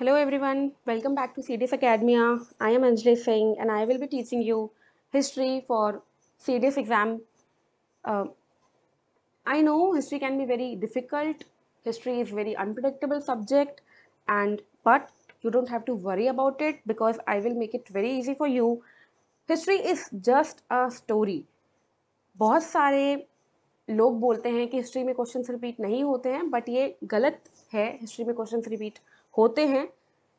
Hello everyone welcome back to C D S academia I am Anjali Singh and I will be teaching you history for C D S exam I know history can be very difficult history is very unpredictable subject and but you don't have to worry about it because I will make it very easy for you history is just a story बहुत सारे लोग बोलते हैं कि history में question repeat नहीं होते हैं बट ये गलत है हिस्ट्री में क्वेश्चन रिपीट होते हैं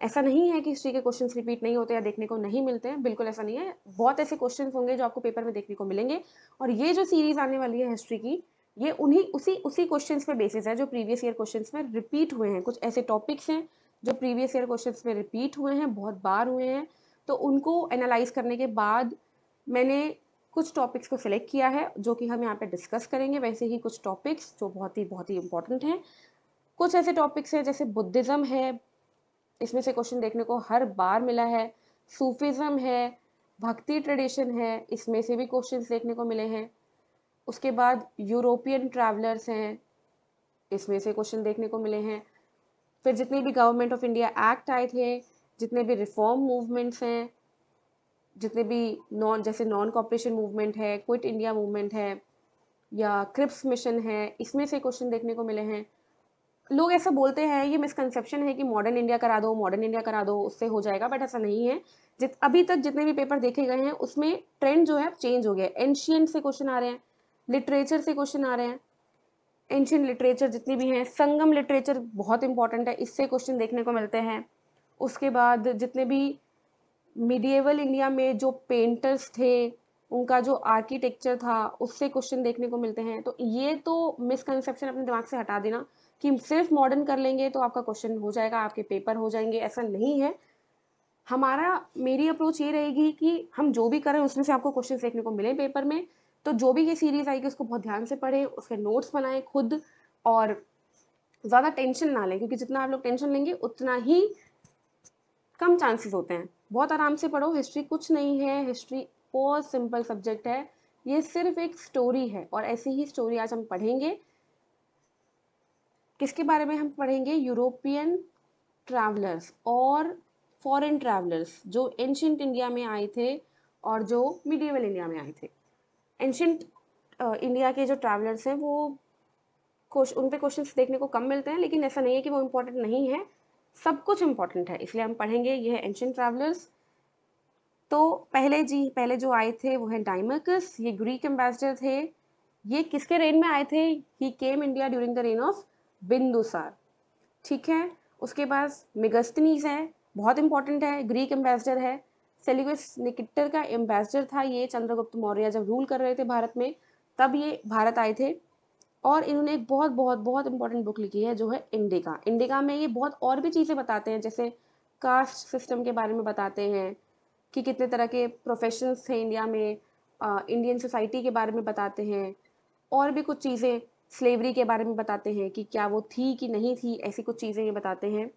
ऐसा नहीं है कि हिस्ट्री के क्वेश्चंस रिपीट नहीं होते या देखने को नहीं मिलते हैं बिल्कुल ऐसा नहीं है बहुत ऐसे क्वेश्चंस होंगे जो आपको पेपर में देखने को मिलेंगे और ये जो सीरीज आने वाली है हिस्ट्री की ये उन्हीं उसी उसी क्वेश्चंस पे बेसिस है जो प्रीवियस ईयर क्वेश्चंस में रिपीट हुए हैं कुछ ऐसे टॉपिक्स हैं जो प्रीवियस ईयर क्वेश्चंस में रिपीट हुए हैं बहुत बार हुए हैं तो उनको एनालाइज करने के बाद मैंने कुछ टॉपिक्स को सिलेक्ट किया है जो कि हम यहाँ पे डिस्कस करेंगे वैसे ही कुछ टॉपिक्स जो बहुत ही बहुत ही इंपॉर्टेंट हैं कुछ ऐसे टॉपिक्स हैं जैसे बुद्धिज़्म है इसमें से क्वेश्चन देखने को हर बार मिला है सूफिज्म है भक्ति ट्रेडिशन है इसमें से भी क्वेश्चंस देखने को मिले हैं उसके बाद यूरोपियन ट्रैवलर्स हैं इसमें से क्वेश्चन देखने को मिले हैं फिर जितने भी गवर्नमेंट ऑफ इंडिया एक्ट आए थे जितने भी रिफॉर्म मूवमेंट्स हैं जितने भी नॉन जैसे नॉन कॉपरेशन मूवमेंट है क्विट इंडिया मूवमेंट है या क्रिप्स मिशन है इसमें से क्वेश्चन देखने को मिले हैं लोग ऐसे बोलते हैं ये मिसकनसेप्शन है कि मॉडर्न इंडिया करा दो मॉडर्न इंडिया करा दो उससे हो जाएगा बट ऐसा नहीं है जित अभी तक जितने भी पेपर देखे गए हैं उसमें ट्रेंड जो है चेंज हो गया है एंशियंट से क्वेश्चन आ रहे हैं लिटरेचर से क्वेश्चन आ रहे हैं एंशियंट लिटरेचर जितने भी हैं संगम लिटरेचर बहुत इंपॉर्टेंट है इससे क्वेश्चन देखने को मिलते हैं उसके बाद जितने भी मिडिएवल इंडिया में जो पेंटर्स थे उनका जो आर्किटेक्चर था उससे क्वेश्चन देखने को मिलते हैं तो ये तो मिसकनसेप्शन अपने दिमाग से हटा देना कि सिर्फ मॉडर्न कर लेंगे तो आपका क्वेश्चन हो जाएगा आपके पेपर हो जाएंगे ऐसा नहीं है हमारा मेरी अप्रोच ये रहेगी कि हम जो भी करें उसमें से आपको क्वेश्चन देखने को मिले पेपर में तो जो भी ये सीरीज़ आएगी उसको बहुत ध्यान से पढ़ें उसके नोट्स बनाएं खुद और ज़्यादा टेंशन ना लें क्योंकि जितना आप लोग टेंशन लेंगे उतना ही कम चांसेस होते हैं बहुत आराम से पढ़ो हिस्ट्री कुछ नहीं है हिस्ट्री बहुत सिंपल सब्जेक्ट है ये सिर्फ एक स्टोरी है और ऐसी ही स्टोरी आज हम पढ़ेंगे किसके बारे में हम पढ़ेंगे यूरोपियन ट्रैवलर्स और फॉरेन ट्रैवलर्स जो एंशंट इंडिया में आए थे और जो मिडिवल इंडिया में आए थे एंशंट इंडिया uh, के जो ट्रैवलर्स हैं वो कोश उन पर क्वेश्चन देखने को कम मिलते हैं लेकिन ऐसा नहीं है कि वो इम्पोर्टेंट नहीं है सब कुछ इम्पोर्टेंट है इसलिए हम पढ़ेंगे ये है एंशंट ट्रैवलर्स तो पहले जी पहले जो आए थे वो है डाइमर्कस ये ग्रीक एम्बेसडर थे ये किसके रेन में आए थे he came India during the reign of Bindusara ठीक है उसके पास मेगस्तनीस है बहुत इंपॉर्टेंट है ग्रीक एम्बेसडर है सेलिगस निकिटर का एम्बेसडर था ये चंद्रगुप्त मौर्य जब रूल कर रहे थे भारत में तब ये भारत आए थे और इन्होंने एक बहुत बहुत बहुत इंपॉर्टेंट बुक लिखी है जो है इंडिका इंडिका में ये बहुत और भी चीज़ें बताते हैं जैसे कास्ट सिस्टम के बारे में बताते हैं कि कितने तरह के प्रोफेशंस थे इंडिया में इंडियन सोसाइटी के बारे में बताते हैं और भी कुछ चीज़ें स्लेवरी के बारे में बताते हैं कि क्या वो थी कि नहीं थी ऐसी कुछ चीज़ें ये बताते हैं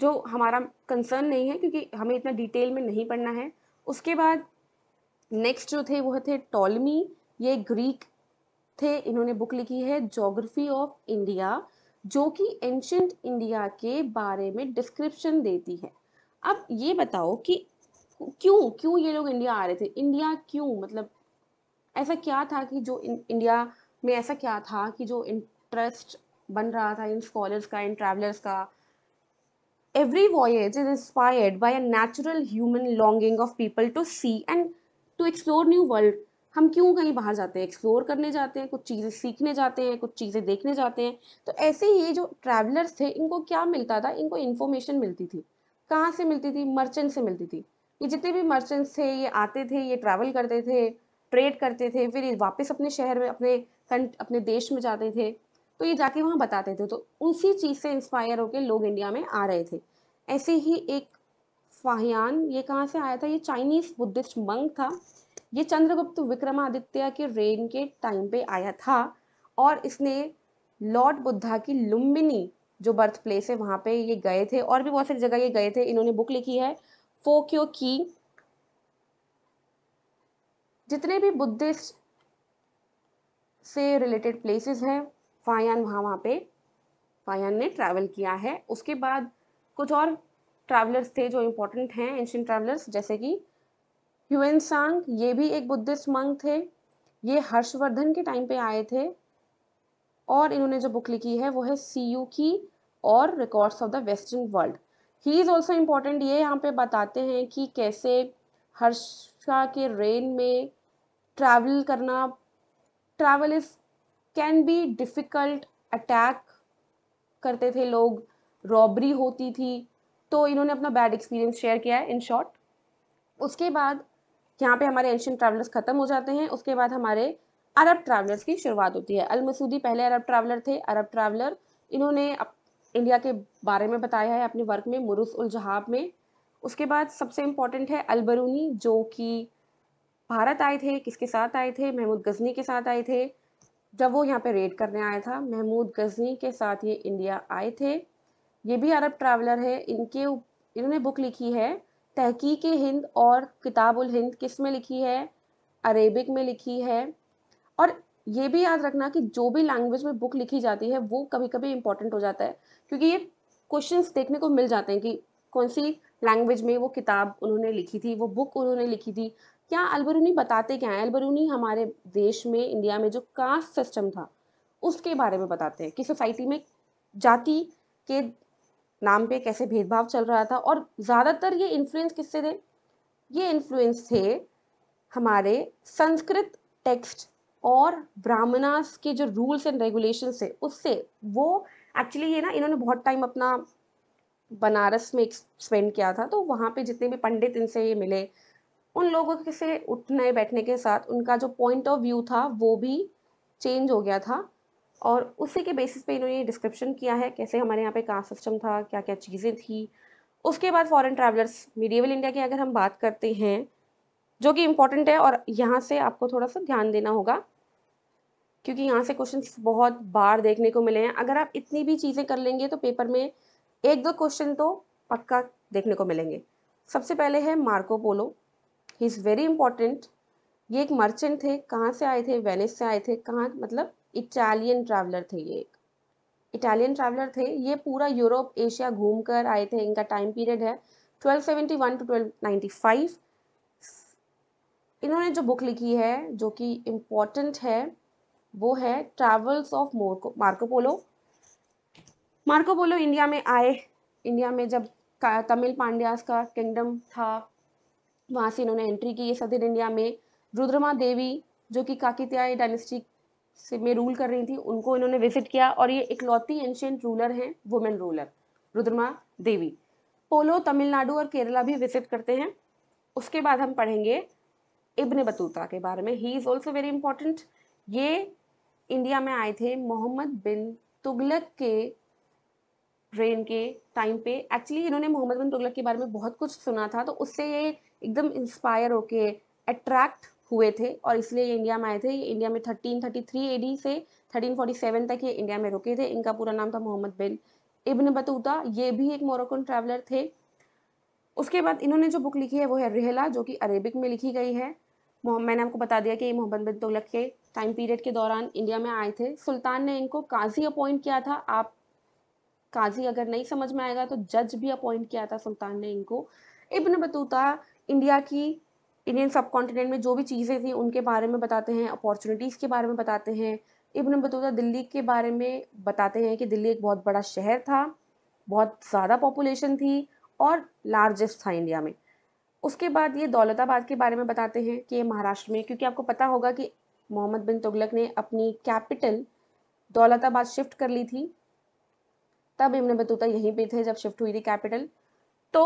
जो हमारा कंसर्न नहीं है क्योंकि हमें इतना डिटेल में नहीं पढ़ना है उसके बाद नेक्स्ट जो थे वो थे टॉलमी ये ग्रीक थे इन्होंने बुक लिखी है जोग्राफी ऑफ इंडिया जो कि एंशंट इंडिया के बारे में डिस्क्रिप्शन देती है अब ये बताओ कि क्यों क्यों ये लोग इंडिया आ रहे थे इंडिया क्यों मतलब ऐसा क्या था कि जो इंडिया में ऐसा क्या था कि जो इंटरेस्ट बन रहा था इन स्कॉलर्स का इन ट्रैवलर्स का every voyage is inspired by a natural human longing of people to see and to explore new world हम क्यों कहीं बाहर जाते हैं एक्सप्लोर करने जाते हैं कुछ चीज़ें सीखने जाते हैं कुछ चीज़ें देखने जाते हैं तो ऐसे ही जो ट्रैवलर्स थे इनको क्या मिलता था इनको इन्फॉर्मेशन मिलती थी कहाँ से मिलती थी मर्चेंट से मिलती थी ये जितने भी मर्चेंट्स थे ये आते थे ये ट्रैवल करते थे परेड करते थे फिर वापस अपने शहर में अपने अपने देश में जाते थे तो ये जाके वहाँ बताते थे तो उसी चीज़ से इंस्पायर होकर लोग इंडिया में आ रहे थे ऐसे ही एक फाहियान ये कहाँ से आया था ये चाइनीज बुद्धिस्ट मंग था ये चंद्रगुप्त विक्रमादित्य के रेन के टाइम पे आया था और इसने लॉर्ड बुद्धा की लुम्बिनी जो बर्थ प्लेस है वहाँ पे ये गए थे और भी बहुत सारी जगह ये गए थे इन्होंने बुक लिखी है फोक्यो की जितने भी बुद्धिस्ट से रिलेटेड प्लेसेस हैं फायान वहाँ वहाँ पे फायान ने ट्रैवल किया है उसके बाद कुछ और ट्रैवलर्स थे जो इम्पोर्टेंट हैं एंशियन ट्रैवलर्स जैसे कि ह्यूएन सांग ये भी एक बुद्धिस्ट मंग थे ये हर्षवर्धन के टाइम पे आए थे और इन्होंने जो बुक लिखी है वो है सी यू की और records of the western world he is also important ये यहाँ पे बताते हैं कि कैसे हर्षा के रेन में ट्रैवल करना travel is can be difficult attack करते थे लोग रॉबरी होती थी तो इन्होंने अपना बैड एक्सपीरियंस शेयर किया है इन शॉर्ट उसके बाद यहाँ पे हमारे एंशियन ट्रैवलर्स ख़त्म हो जाते हैं उसके बाद हमारे अरब ट्रैवलर्स की शुरुआत होती है अल मसूदी पहले अरब ट्रैवलर थे अरब ट्रैवलर इन्होंने इंडिया के बारे में बताया है अपने वर्क में मुरुस उल जहाब में उसके बाद सबसे इम्पॉर्टेंट है अलबरूनी जो कि भारत आए थे किसके साथ आए थे महमूद गजनी के साथ आए थे जब वो यहाँ पे रेड करने आया था महमूद गजनी के साथ ये इंडिया आए थे ये भी अरब ट्रैवलर है इनके इन्होंने बुक लिखी है तहकीक हिंद और किताबुल हिंद किस में लिखी है अरेबिक में लिखी है और ये भी याद रखना कि जो भी लैंग्वेज में बुक लिखी जाती है वो कभी कभी इंपॉर्टेंट हो जाता है क्योंकि ये क्वेश्चन देखने को मिल जाते हैं कि कौन सी लैंग्वेज में वो किताब उन्होंने लिखी थी वो बुक उन्होंने लिखी थी क्या अलबरूनी बताते क्या हैं अलबरूनी हमारे देश में इंडिया में जो कास्ट सिस्टम था उसके बारे में बताते हैं कि सोसाइटी में जाति के नाम पे कैसे भेदभाव चल रहा था और ज़्यादातर ये इन्फ्लुएंस किससे थे ये इन्फ्लुएंस थे हमारे संस्कृत टेक्स्ट और ब्राह्मणास के जो रूल्स एंड रेगुलेशन थे उससे वो एक्चुअली ये ना इन्होंने बहुत टाइम अपना बनारस में स्पेंड किया था तो वहाँ पे जितने भी पंडित इनसे ये मिले उन लोगों के से उठने बैठने के साथ उनका जो पॉइंट ऑफ व्यू था वो भी चेंज हो गया था और उसी के बेसिस पे इन्होंने डिस्क्रिप्शन किया है कैसे हमारे यहाँ पे कास्ट सिस्टम था क्या क्या चीज़ें थी उसके बाद फॉरेन ट्रैवलर्स मीडियवल इंडिया की अगर हम बात करते हैं जो कि इम्पॉर्टेंट है और यहाँ से आपको थोड़ा सा ध्यान देना होगा क्योंकि यहाँ से क्वेश्चन बहुत बार देखने को मिले हैं अगर आप इतनी भी चीज़ें कर लेंगे तो पेपर में एक दो क्वेश्चन तो पक्का देखने को मिलेंगे सबसे पहले है Marco Polo he is very important ये एक मर्चेंट थे कहाँ से आए थे वेनिस से आए थे कहाँ मतलब इटालियन ट्रैवलर थे ये एक इटालियन ट्रैवलर थे ये पूरा यूरोप एशिया घूम कर आए थे इनका टाइम पीरियड है 1271 टू 1295 इन्होंने जो बुक लिखी है जो कि इम्पोर्टेंट है वो है travels of Marco Polo Marco Polo India में आए इंडिया में जब तमिल पांड्यास का किंगडम था वहाँ से इन्होंने एंट्री की सदर इंडिया में रुद्रमा देवी जो कि काकित्याय डायनेस्टी से में रूल कर रही थी उनको इन्होंने विजिट किया और ये इकलौती एंशियंट रूलर हैं women ruler Rudrama Devi Polo Tamil Nadu और केरला भी विजिट करते हैं उसके बाद हम पढ़ेंगे इब्न बतूता के बारे में he is also very important ये इंडिया में आए थे मोहम्मद बिन तुगलक के ट्रेन के टाइम पे एक्चुअली इन्होंने मोहम्मद बिन तुगलक के बारे में बहुत कुछ सुना था तो उससे ये एकदम इंस्पायर होके अट्रैक्ट हुए थे और इसलिए ये इंडिया में आए थे ये इंडिया में थर्टीन थर्टी थ्री एडी से थर्टीन फोर्टी सेवन तक ये इंडिया में रुके थे इनका पूरा नाम था मोहम्मद बिन इब्न बतूता ये भी एक मोरक्कन ट्रैवलर थे उसके बाद इन्होंने जो बुक लिखी है वो है रेहला जो कि अरेबिक में लिखी गई है मैंने आपको बता दिया कि ये मोहम्मद बिन तुगलक के टाइम पीरियड के दौरान इंडिया में आए थे सुल्तान ने इनको काजी अपॉइंट किया था आप काजी अगर नहीं समझ में आएगा तो जज भी अपॉइंट किया था सुल्तान ने इनको इब्न बतूता इंडिया की इंडियन सब कॉन्टिनेंट में जो भी चीज़ें थी उनके बारे में बताते हैं अपॉर्चुनिटीज़ के बारे में बताते हैं इब्न बतूता दिल्ली के बारे में बताते हैं कि दिल्ली एक बहुत बड़ा शहर था बहुत ज़्यादा पॉपुलेशन थी और लार्जेस्ट था इंडिया में उसके बाद ये दौलताबाद के बारे में बताते हैं कि महाराष्ट्र में क्योंकि आपको पता होगा कि मोहम्मद बिन तुगलक ने अपनी कैपिटल दौलताबाद शिफ्ट कर ली थी तब इमन बतूता यहीं पे थे जब शिफ्ट हुई थी कैपिटल तो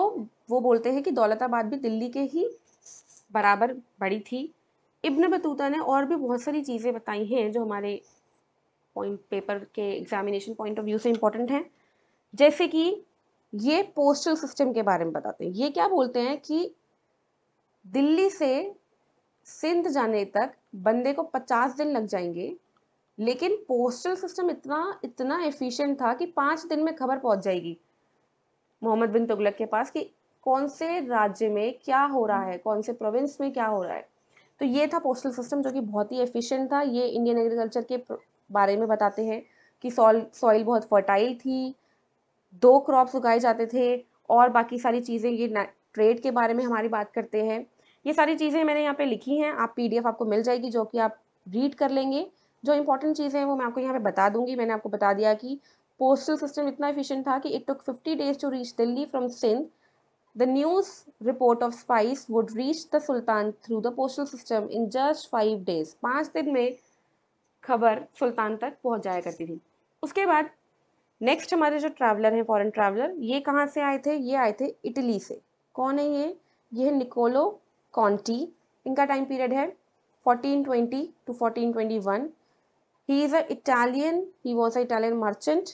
वो बोलते हैं कि दौलताबाद भी दिल्ली के ही बराबर बड़ी थी इब्न बतूता ने और भी बहुत सारी चीज़ें बताई हैं जो हमारे पॉइंट पेपर के एग्जामिनेशन पॉइंट ऑफ व्यू से इम्पॉर्टेंट हैं जैसे कि ये पोस्टल सिस्टम के बारे में बताते हैं ये क्या बोलते हैं कि दिल्ली से सिंध जाने तक बंदे को पचास दिन लग जाएंगे लेकिन पोस्टल सिस्टम इतना इतना एफिशिएंट था कि पाँच दिन में खबर पहुंच जाएगी मोहम्मद बिन तुगलक के पास कि कौन से राज्य में क्या हो रहा है कौन से प्रोविंस में क्या हो रहा है तो ये था पोस्टल सिस्टम जो कि बहुत ही एफिशिएंट था ये इंडियन एग्रीकल्चर के बारे में बताते हैं कि सॉल सॉइल बहुत फर्टाइल थी दो क्रॉप्स उगाए जाते थे और बाकी सारी चीज़ें ये ट्रेड के बारे में हमारी बात करते हैं ये सारी चीज़ें मैंने यहाँ पे लिखी हैं आप पीडीएफ आपको मिल जाएगी जो कि आप रीड कर लेंगे जो इंपॉर्टेंट चीज़ें हैं वो मैं आपको यहाँ पे बता दूंगी मैंने आपको बता दिया कि पोस्टल सिस्टम इतना इफिशिएंट था कि it took 50 days to reach Delhi from Sindh the news report of spies would reach the sultan through the postal system in just five days पाँच दिन में खबर सुल्तान तक पहुँच जाया करती थी उसके बाद नेक्स्ट हमारे जो ट्रैवलर हैं फॉरेन ट्रैवलर ये कहाँ से आए थे ये आए थे इटली से कौन है ये ये है निकोलो कॉन्टी इनका टाइम पीरियड है 1420 to one He is a Italian. He was a Italian merchant.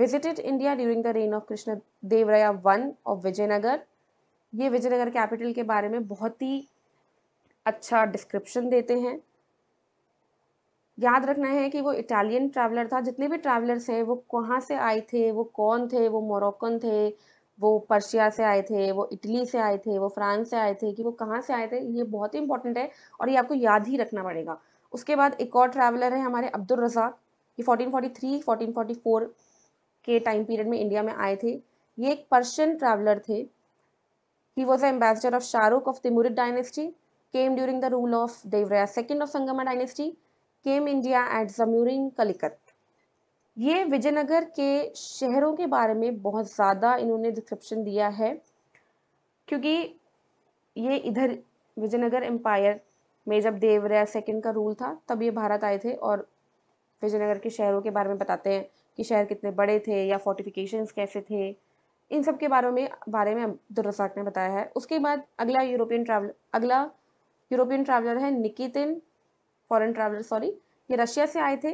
Visited India during the reign of Krishna Devraya I of Vijayanagar. ये विजयनगर कैपिटल के बारे में बहुत ही अच्छा डिस्क्रिप्शन देते हैं याद रखना है कि वो इटालियन ट्रैवलर था जितने भी ट्रैवलर्स हैं वो कहाँ से आए थे वो कौन थे वो मोरक्कन थे वो पर्शिया से आए थे वो इटली से आए थे वो फ्रांस से आए थे कि वो कहाँ से आए थे ये बहुत ही इंपॉर्टेंट है और ये आपको याद ही रखना पड़ेगा उसके बाद एक और ट्रैवलर है हमारे अब्दुल रज़ाक ये 1443 1444 के टाइम पीरियड में इंडिया में आए थे ये एक पर्शियन ट्रैवलर थे he was ambassador of Shahrukh of Timurid dynasty came during the rule of Devaraya second of Sangama dynasty came India at Zamorin Calicut ये विजयनगर के शहरों के बारे में बहुत ज़्यादा इन्होंने डिस्क्रिप्शन दिया है क्योंकि ये इधर विजयनगर एम्पायर में जब देवराया सेकंड का रूल था तब ये भारत आए थे और विजयनगर के शहरों के बारे में बताते हैं कि शहर कितने बड़े थे या फोर्टिफिकेशंस कैसे थे इन सब के बारे में बारे में अब्दुलरसाक ने बताया है उसके बाद अगला यूरोपियन ट्रैवल अगला यूरोपियन ट्रैवलर है निकितिन फॉरेन ट्रैवलर सॉरी ये रशिया से आए थे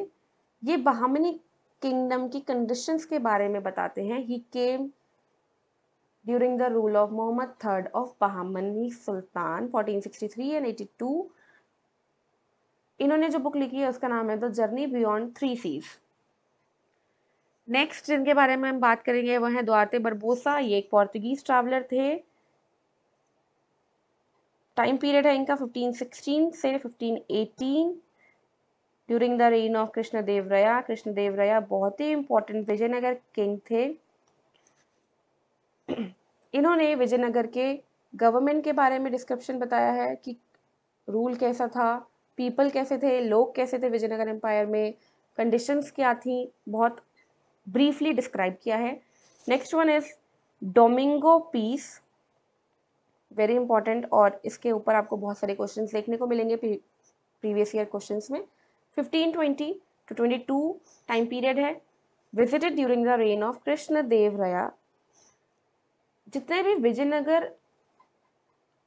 ये बहामनी किंगडम की कंडीशंस के बारे में बताते हैं he came during the rule of Mohammad third of Bahmani sultan fourteen sixty three and eighty two इन्होंने जो बुक लिखी है उसका नाम है the journey beyond three seas next जिनके बारे में हम बात करेंगे वह हैं द्वारते बरबोसा ये एक पोर्तुगीज ट्रैवलर थे टाइम पीरियड है इनका 1516 से 1518 during the reign of Krishnadeva Raya Krishnadeva रया बहुत ही इंपॉर्टेंट विजयनगर किंग थे इन्होंने विजयनगर के गवर्नमेंट के बारे में डिस्क्रिप्शन बताया है कि रूल कैसा था पीपल कैसे थे लोग कैसे थे विजयनगर एम्पायर में कंडीशंस क्या थी बहुत ब्रीफली डिस्क्राइब किया है next one is Domingo Paes very important और इसके ऊपर आपको बहुत सारे क्वेश्चन देखने को मिलेंगे प्रीवियस ईयर क्वेश्चन में fifteen twenty two twenty two time period है visited during the reign of Krishna Deva Raya जितने भी विजयनगर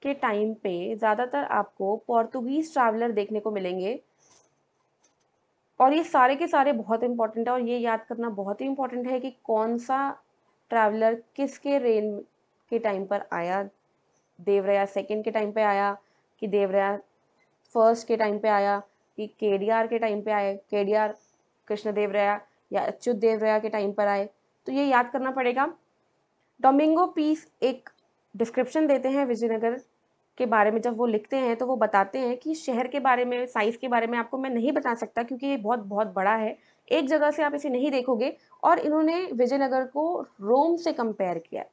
के टाइम पे ज़्यादातर आपको पोर्तुगीज़ ट्रैवलर देखने को मिलेंगे और ये सारे के सारे बहुत इंपॉर्टेंट है और ये याद करना बहुत ही इंपॉर्टेंट है कि कौन सा ट्रैवलर किसके रेन के टाइम पर आया देवरया सेकेंड के टाइम पर आया कि देवरया फर्स्ट के टाइम पे आया कि के के टाइम पे आए केडीआर कृष्ण कृष्णदेवरया या अच्युत देवरया के टाइम पर आए तो ये याद करना पड़ेगा डोमिंगो पीस एक डिस्क्रिप्शन देते हैं विजयनगर के बारे में जब वो लिखते हैं तो वो बताते हैं कि शहर के बारे में साइज़ के बारे में आपको मैं नहीं बता सकता क्योंकि ये बहुत बहुत बड़ा है एक जगह से आप इसे नहीं देखोगे और इन्होंने विजयनगर को रोम से कंपेयर किया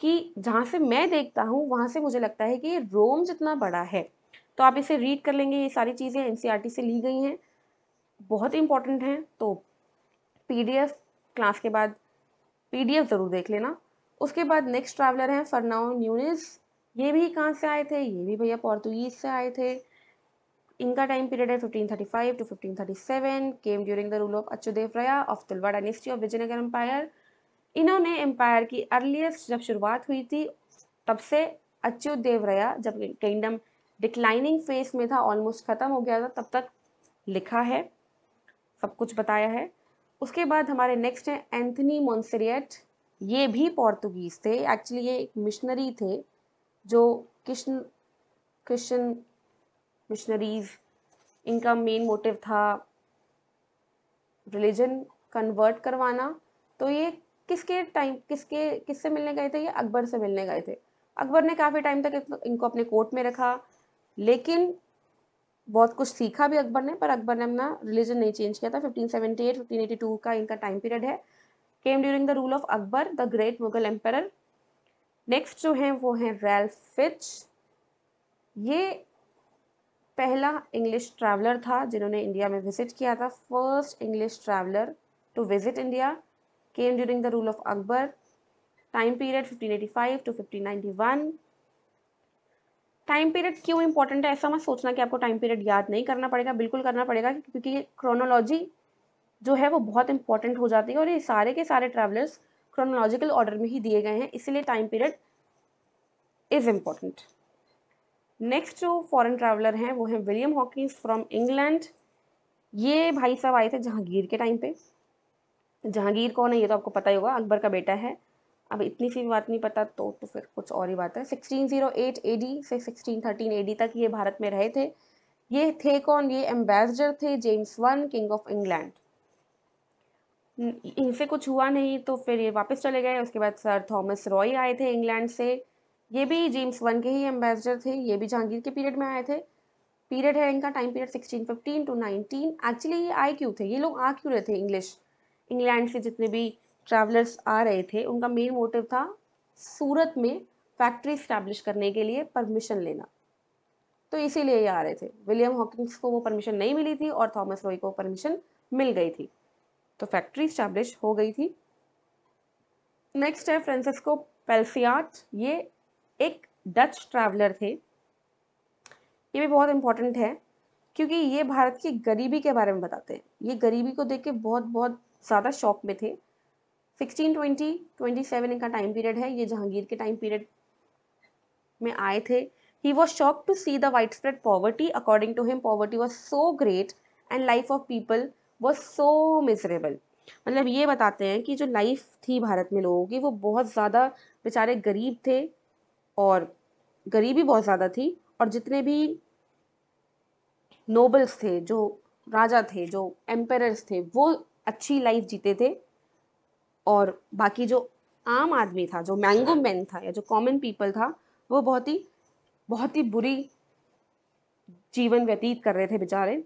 कि जहाँ से मैं देखता हूँ वहाँ से मुझे लगता है कि ये रोम जितना बड़ा है तो आप इसे रीड कर लेंगे ये सारी चीज़ें एन से ली गई हैं बहुत इंपॉर्टेंट हैं तो पी क्लास के बाद पी ज़रूर देख लेना उसके बाद नेक्स्ट ट्रैवलर हैं फरनाओ न्यूनिज़ ये भी कहाँ से आए थे ये भी भैया पोर्तुगीज से आए थे इनका टाइम पीरियड है 1535 thirty five to 1537 came during the rule of Achyutadeva Raya of Tuluva dynasty of Vijayanagar empire इन्होंने एम्पायर की अर्लीस्ट जब शुरुआत हुई थी तब से अच्युदेव राया जब किंगडम डिक्लाइनिंग फेज में था ऑलमोस्ट ख़त्म हो गया था तब तक लिखा है सब कुछ बताया है उसके बाद हमारे नेक्स्ट हैं एंथनी मोन्सरियट ये भी पोर्तुगीज थे एक्चुअली ये एक मिशनरी थे जो कृष्ण क्रिश्चन मिशनरीज इनका मेन मोटिव था रिलीजन कन्वर्ट करवाना तो ये किसके टाइम किसके किससे मिलने गए थे ये अकबर से मिलने गए थे अकबर ने काफ़ी टाइम तक इनको अपने कोर्ट में रखा लेकिन बहुत कुछ सीखा भी अकबर ने पर अकबर ने अपना रिलीजन नहीं चेंज किया था 1578 1582 का इनका टाइम पीरियड है came during the rule of Akbar the great Mughal empire next जो है वो है रेल्फ फिच ये पहला इंग्लिश ट्रैवलर था जिन्होंने इंडिया में विजिट किया था first English traveller to visit India came during the rule of Akbar time period 1585 to 1591 time period क्यों इंपॉर्टेंट है ऐसा मत सोचना कि आपको टाइम पीरियड याद नहीं करना पड़ेगा बिल्कुल करना पड़ेगा क्योंकि क्रोनोलॉजी जो है वो बहुत इंपॉर्टेंट हो जाती है और ये सारे के सारे ट्रैवलर्स क्रोनोलॉजिकल ऑर्डर में ही दिए गए हैं इसीलिए time period is important next जो फॉरेन ट्रैवलर हैं वो हैं विलियम हॉकिंस फ्रॉम इंग्लैंड ये भाई साहब आए थे जहांगीर के टाइम पे जहांगीर कौन है ये तो आपको पता ही होगा अकबर का बेटा है अब इतनी सी बात नहीं पता तो तो फिर कुछ और ही बात है 1608 एडी से 1613 एडी तक ये भारत में रहे थे ये थे कौन ये एम्बेसडर थे James one king of England इनसे कुछ हुआ नहीं तो फिर ये वापस चले गए उसके बाद सर थॉमस रॉय आए थे इंग्लैंड से ये भी जेम्स वन के ही एम्बेसडर थे ये भी जहांगीर के पीरियड में आए थे पीरियड है इनका time period sixteen fifteen to nineteen actually ये आए क्यों थे ये लोग आ क्यों रहे थे इंग्लिश इंग्लैंड से जितने भी ट्रैवलर्स आ रहे थे उनका मेन मोटिव था सूरत में फैक्ट्री स्टैब्लिश करने के लिए परमिशन लेना तो इसीलिए ये आ रहे थे विलियम हॉकिंग्स को वो परमिशन नहीं मिली थी और थॉमस रॉय को परमिशन मिल गई थी तो फैक्ट्री स्टैब्लिश हो गई थी नेक्स्ट है फ्रांसिस्को पेल्सियाट ये एक डच ट्रैवलर थे ये भी बहुत इम्पॉर्टेंट है क्योंकि ये भारत की गरीबी के बारे में बताते हैं ये गरीबी को देख के बहुत बहुत ज़्यादा शौक में थे 1620 27 इनका टाइम पीरियड है ये जहांगीर के टाइम पीरियड में आए थे he was shock to see the widespread poverty according to him poverty was so great and life of people वो सो मिजरेबल मतलब ये बताते हैं कि जो लाइफ थी भारत में लोगों की वो बहुत ज़्यादा बेचारे गरीब थे और गरीबी बहुत ज़्यादा थी और जितने भी नोबल्स थे जो राजा थे जो एम्पेरर्स थे वो अच्छी लाइफ जीते थे और बाकी जो आम आदमी था जो मैंगो मैन था या जो कॉमन पीपल था वो बहुत ही बहुत ही बुरी जीवन व्यतीत कर रहे थे बेचारे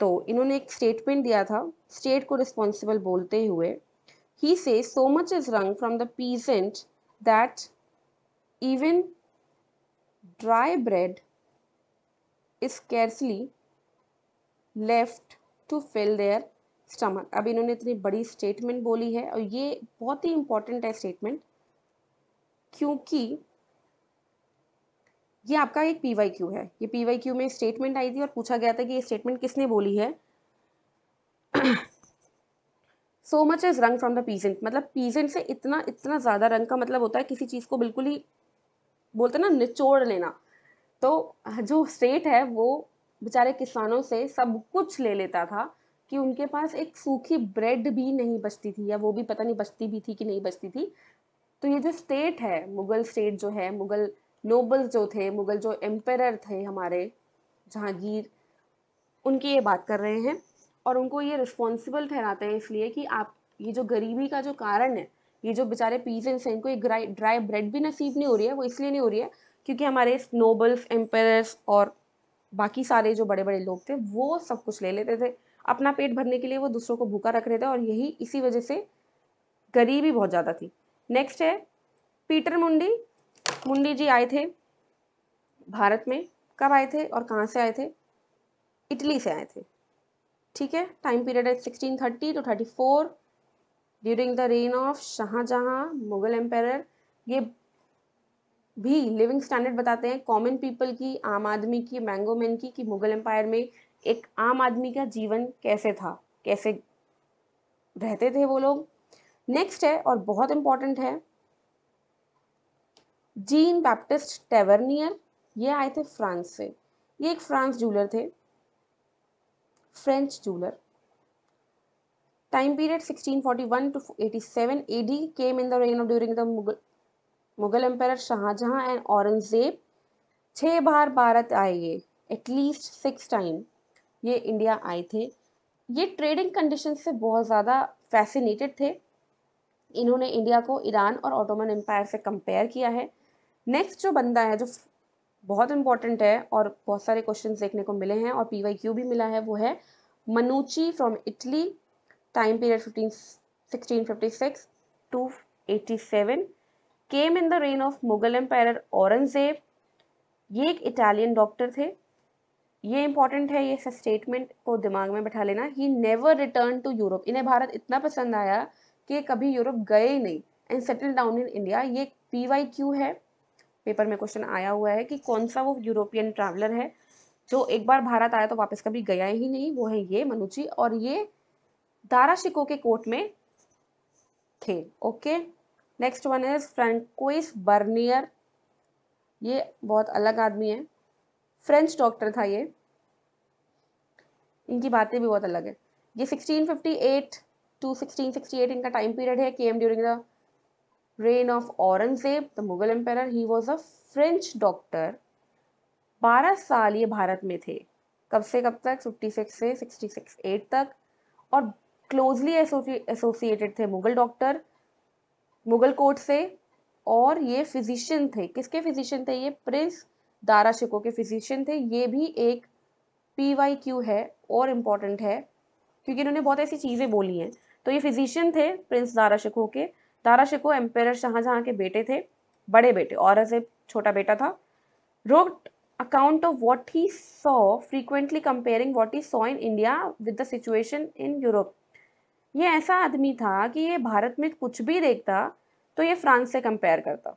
तो इन्होंने एक स्टेटमेंट दिया था स्टेट को रिस्पॉन्सिबल बोलते हुए he say so much is wrung from the peasant that even dry bread is scarcely left to fill their stomach अब इन्होंने इतनी बड़ी स्टेटमेंट बोली है और ये बहुत ही इंपॉर्टेंट है स्टेटमेंट क्योंकि ये आपका एक पी वाई क्यू है ये पी वाई क्यू में स्टेटमेंट आई थी और पूछा गया था कि ये स्टेटमेंट किसने बोली है so much is wrung from the peasant मतलब पीजेंट से इतना इतना ज़्यादा रंग का मतलब होता है किसी चीज़ को बिल्कुल ही बोलते ना निचोड़ लेना तो जो स्टेट है वो बेचारे किसानों से सब कुछ ले लेता था कि उनके पास एक सूखी ब्रेड भी नहीं बचती थी या वो भी पता नहीं बचती भी थी कि नहीं बचती थी तो ये जो स्टेट है मुगल स्टेट जो है मुगल नोबल्स जो थे मुग़ल जो एम्पेरर थे हमारे जहांगीर उनकी ये बात कर रहे हैं और उनको ये रिस्पॉन्सिबल ठहराते हैं इसलिए कि आप ये जो गरीबी का जो कारण है ये जो बेचारे पीजेंट्स हैं इनको ये ड्राई ड्राई ब्रेड भी नसीब नहीं हो रही है वो इसलिए नहीं हो रही है क्योंकि हमारे नोबल्स एम्पेरर्स और बाकी सारे जो बड़े बड़े लोग थे वो सब कुछ ले लेते थे अपना पेट भरने के लिए वो दूसरों को भूखा रख रहे थे और यही इसी वजह से गरीबी बहुत ज़्यादा थी नेक्स्ट है पीटर मुंडी मुंडी जी आए थे भारत में कब आए थे और कहाँ से आए थे इटली से आए थे ठीक है टाइम पीरियड है thirty two four during the reign of Shahjahan Mughal empire ये भी लिविंग स्टैंडर्ड बताते हैं कॉमन पीपल की आम आदमी की मैंगो मैन की कि मुगल एम्पायर में एक आम आदमी का जीवन कैसे था कैसे रहते थे वो लोग नेक्स्ट है और बहुत इम्पॉर्टेंट है जीन बैप्टिस्ट टेवर्नियर ये आए थे फ्रांस से ये एक फ्रांस जूलर थे French jeweller time period 1641 to 87 AD came in the reign of during the Mughal Mughal empire Shahjahan and Aurangzeb छः बार भारत आए ये एटलीस्ट सिक्स टाइम ये इंडिया आए थे ये ट्रेडिंग कंडीशन से बहुत ज़्यादा फैसिनेटेड थे इन्होंने इंडिया को ईरान और ऑटोमन एम्पायर से कंपेयर किया है नेक्स्ट जो बंदा है जो बहुत इंपॉर्टेंट है और बहुत सारे क्वेश्चन देखने को मिले हैं और पी वाई क्यू भी मिला है वो है Manucci from Italy time period fifteen sixteen fifty six to eighty seven came in the reign of Mughal empire Aurangzeb ये एक इटालियन डॉक्टर थे ये इंपॉर्टेंट है ये स्टेटमेंट को दिमाग में बैठा लेना he never return to Europe इन्हें भारत इतना पसंद आया कि कभी यूरोप गए ही नहीं and settle down in India ये पी वाई क्यू है पेपर में क्वेश्चन आया हुआ है कि कौन सा वो यूरोपियन ट्रैवलर है जो एक बार भारत आया तो वापस कभी गया ही नहीं वो है ये मनुजी और ये दारा शिको के कोर्ट में थे okay next one is Francois Bernier ये बहुत अलग आदमी है फ्रेंच डॉक्टर था ये इनकी बातें भी बहुत अलग है ये 1658 टू 1668 इनका टाइम पीरियड है um during the reign of Aurangzeb, the Mughal emperor, he was a French doctor 12 साल ये भारत में थे कब से कब तक 56 से 66 एट तक और क्लोजली एसोसिएटेड थे मुगल डॉक्टर मुगल कोर्ट से और ये फिजिशियन थे किसके फिजिशियन थे ये प्रिंस दारा शिको के फिजिशियन थे ये भी एक पी वाई क्यू है और इम्पॉर्टेंट है क्योंकि इन्होंने बहुत ऐसी चीज़ें बोली हैं तो ये फिजिशियन थे प्रिंस दारा शिको के दारा शिको एम्पेयर शाहजहाँ के बेटे थे बड़े बेटे औरंगजेब छोटा बेटा था wrote account of what he saw frequently comparing what he saw in India with the situation in Europe ये ऐसा आदमी था कि ये भारत में कुछ भी देखता तो ये फ्रांस से कंपेयर करता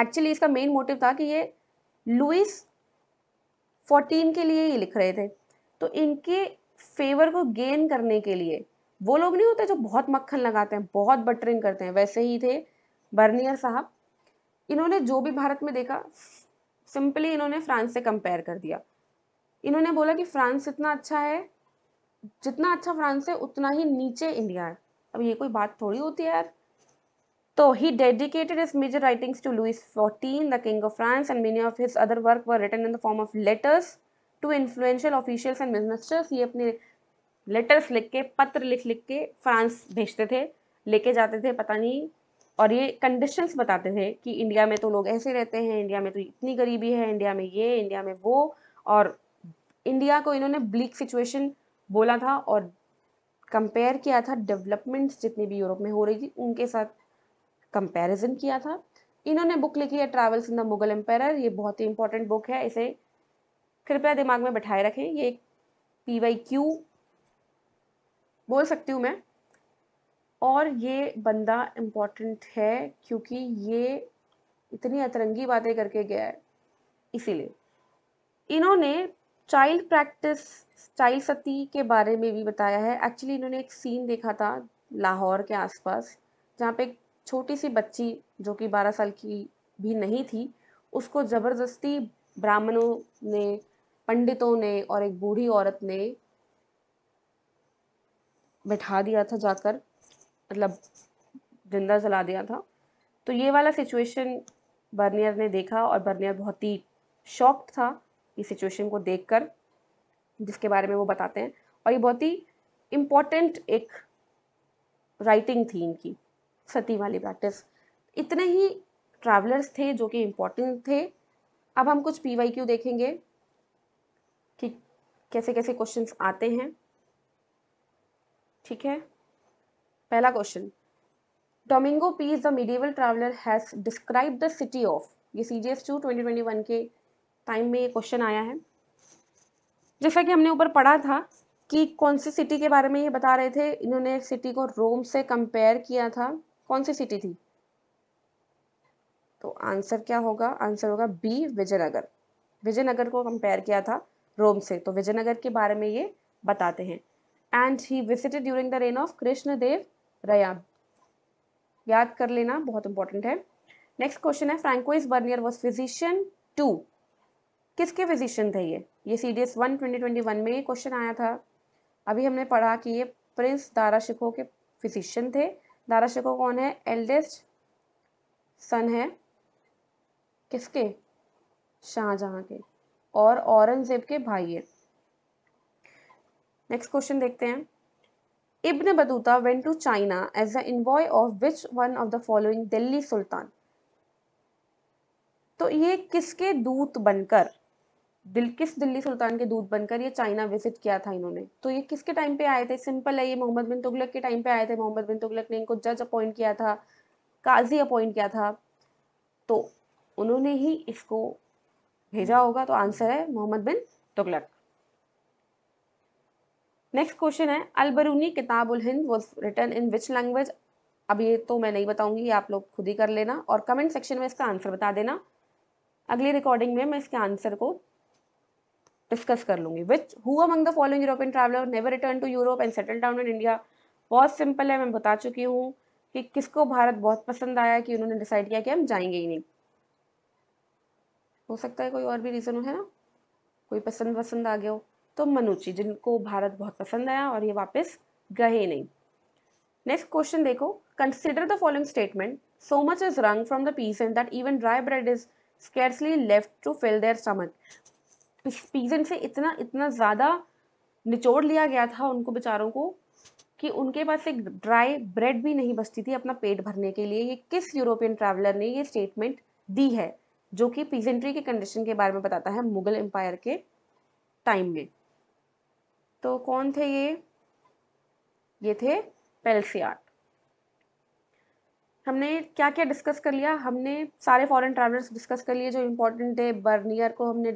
एक्चुअली इसका मेन मोटिव था कि ये लुइस फोर्टीन के लिए ही लिख रहे थे तो इनके फेवर को गेन करने के लिए वो लोग नहीं होते जो बहुत मक्खन लगाते हैं बहुत बटरिंग करते हैं वैसे ही थे बर्नियर साहब इन्होंने जो भी भारत में देखा सिंपली इन्होंने फ्रांस से कंपेयर कर दिया इन्होंने बोला कि फ्रांस इतना अच्छा है जितना अच्छा फ्रांस है उतना ही नीचे इंडिया है अब ये कोई बात थोड़ी होती है यार तो he dedicated his major writings to Louis fourteen the king of France and many of his other work were written in the form of letters to influential officials and ministers ये अपने लेटर्स लिख के पत्र लिख लिख के France भेजते थे लेके जाते थे पता नहीं और ये कंडीशंस बताते थे कि इंडिया में तो लोग ऐसे रहते हैं इंडिया में तो इतनी गरीबी है इंडिया में ये इंडिया में वो और इंडिया को इन्होंने ब्लीक सिचुएशन बोला था और कंपेयर किया था डेवलपमेंट्स जितनी भी यूरोप में हो रही थी उनके साथ कंपैरिजन किया था इन्होंने बुक लिखी है travels in the Mughal empire ये बहुत ही इंपॉर्टेंट बुक है इसे कृपया दिमाग में बैठाए रखें ये एक पी वाई क्यू बोल सकती हूँ मैं और ये बंदा इम्पॉर्टेंट है क्योंकि ये इतनी अतरंगी बातें करके गया है इसीलिए इन्होंने चाइल्ड प्रैक्टिस चाइल्ड सती के बारे में भी बताया है एक्चुअली इन्होंने एक सीन देखा था लाहौर के आसपास जहाँ पे एक छोटी सी बच्ची जो कि 12 साल की भी नहीं थी उसको ज़बरदस्ती ब्राह्मणों ने पंडितों ने और एक बूढ़ी औरत ने बैठा दिया था जाकर मतलब जिंदा जला दिया था तो ये वाला सिचुएशन बर्नियर ने देखा और बर्नियर बहुत ही शॉक्ड था इस सिचुएशन को देखकर जिसके बारे में वो बताते हैं और ये बहुत ही इम्पोर्टेंट एक राइटिंग थी इनकी सती वाली प्रैक्टिस इतने ही ट्रैवलर्स थे जो कि इम्पोर्टेंट थे अब हम कुछ पी वाई क्यू देखेंगे कि कैसे कैसे क्वेश्चंस आते हैं ठीक है पहला question Domingo Paes the medieval traveller has describe the city of ये C G S two twenty twenty one के टाइम में ये क्वेश्चन आया है जैसा कि हमने ऊपर पढ़ा था कि कौन सी सिटी के बारे में ये बता रहे थे इन्होंने सिटी को रोम से कंपेयर किया था कौन सी सिटी थी तो आंसर क्या होगा आंसर होगा बी विजयनगर विजयनगर को कंपेयर किया था रोम से तो विजयनगर के बारे में ये बताते हैं and he visited during the reign of Krishnadeva Raya याद कर लेना बहुत इंपॉर्टेंट है नेक्स्ट क्वेश्चन है François Bernier was physician to किसके फिजिशियन थे ये ये C D S one twenty twenty one में ये क्वेश्चन आया था अभी हमने पढ़ा कि ये प्रिंस दारा शिखो के फिजिशियन थे दारा शिखो कौन है एल्डेस्ट सन है किसके शाहजहां के और औरंगजेब के भाई है नेक्स्ट क्वेश्चन देखते हैं Ibn Battuta went to China as a envoy of which one of the following Delhi sultan तो ये किसके दूत बनकर दिल किस दिल्ली सुल्तान के दूत बनकर ये चाइना विजिट किया था इन्होंने तो ये किसके टाइम पे आए थे सिंपल है ये मोहम्मद बिन तुगलक के टाइम पे आए थे मोहम्मद बिन तुगलक ने इनको जज अपॉइंट किया था काजी अपॉइंट किया था तो उन्होंने ही इसको भेजा होगा तो आंसर है मोहम्मद बिन तुगलक नेक्स्ट क्वेश्चन है Alberuni Kitab ul Hind was written in which language अब ये तो मैं नहीं बताऊंगी आप लोग खुद ही कर लेना और कमेंट सेक्शन में इसका आंसर बता देना अगली रिकॉर्डिंग में मैं इसके आंसर को डिस्कस कर लूंगी विच हुआ among the following European traveller never return to Europe and settle down in India बहुत सिंपल है मैं बता चुकी हूँ कि किसको भारत बहुत पसंद आया कि उन्होंने डिसाइड किया कि हम जाएंगे ही नहीं हो सकता है कोई और भी रीज़न हो है ना कोई पसंद पसंद आ गया हो तो मनुची जिनको भारत बहुत पसंद आया और ये वापस गए नहीं नेक्स्ट क्वेश्चन देखो consider the following statement so much is wrung from the peasant that even dry bread is scarcely left to fill their stomach peasant से इतना इतना ज़्यादा निचोड़ लिया गया था उनको बेचारों को कि उनके पास एक ड्राई ब्रेड भी नहीं बचती थी अपना पेट भरने के लिए ये किस यूरोपियन ट्रैवलर ने ये स्टेटमेंट दी है जो कि पीजेंट्री के कंडीशन के बारे में बताता है मुगल एम्पायर के टाइम में तो कौन थे ये ये थे पेल्सियाट हमने क्या क्या डिस्कस कर लिया हमने सारे फॉरेन ट्रैवलर्स डिस्कस कर लिए जो इम्पोर्टेंट थे बर्नियर को हमने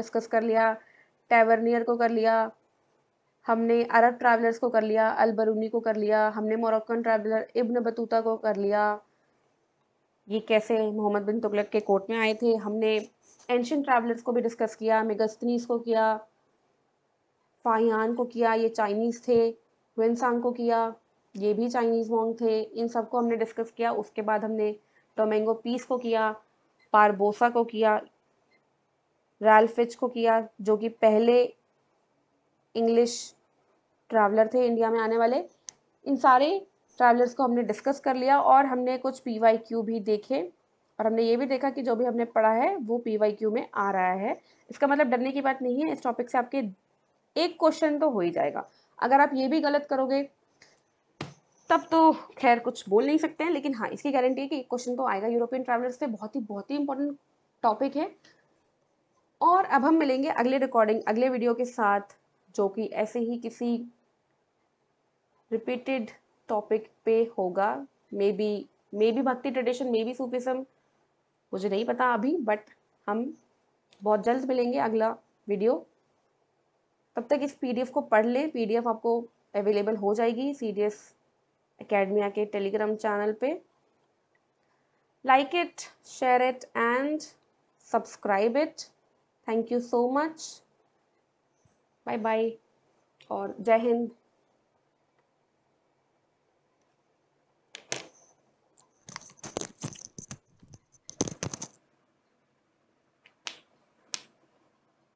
डिस्कस कर लिया टैवर्नियर को कर लिया हमने अरब ट्रैवलर्स को कर लिया अलबरूनी को कर लिया हमने मोरक्कन ट्रैवलर इब्न बतूता को कर लिया ये कैसे मोहम्मद बिन तुगलक के कोर्ट में आए थे हमने एंशंट ट्रैवलर्स को भी डिस्कस किया मेगस्तनीस को किया फाहियान को किया ये चाइनीज़ थे वनसांग को किया ये भी चाइनीज़ मॉन्ग थे इन सब को हमने डिस्कस किया उसके बाद हमने टोमेंगो पीस को किया पारबोसा को किया रैलफिच को किया जो कि पहले इंग्लिश ट्रैवलर थे इंडिया में आने वाले इन सारे ट्रैवलर्स को हमने डिस्कस कर लिया और हमने कुछ पी वाई क्यू भी देखे और हमने ये भी देखा कि जो भी हमने पढ़ा है वो पी वाई क्यू में आ रहा है इसका मतलब डरने की बात नहीं है इस टॉपिक से आपके एक क्वेश्चन तो हो ही जाएगा अगर आप ये भी गलत करोगे तब तो खैर कुछ बोल नहीं सकते हैं लेकिन हाँ इसकी गारंटी है कि एक क्वेश्चन तो आएगा यूरोपियन ट्रैवलर्स से बहुत ही बहुत ही इंपॉर्टेंट टॉपिक है और अब हम मिलेंगे अगले रिकॉर्डिंग अगले वीडियो के साथ जो कि ऐसे ही किसी रिपीटेड टॉपिक पे होगा maybe maybe bhakti tradition maybe Sufism मुझे नहीं पता अभी बट हम बहुत जल्द मिलेंगे अगला वीडियो तब तक इस पीडीएफ को पढ़ लें पीडीएफ आपको अवेलेबल हो जाएगी सी डी एस अकेडमिया के टेलीग्राम चैनल पे like it share it and subscribe it thank you so much bye bye और जय हिंद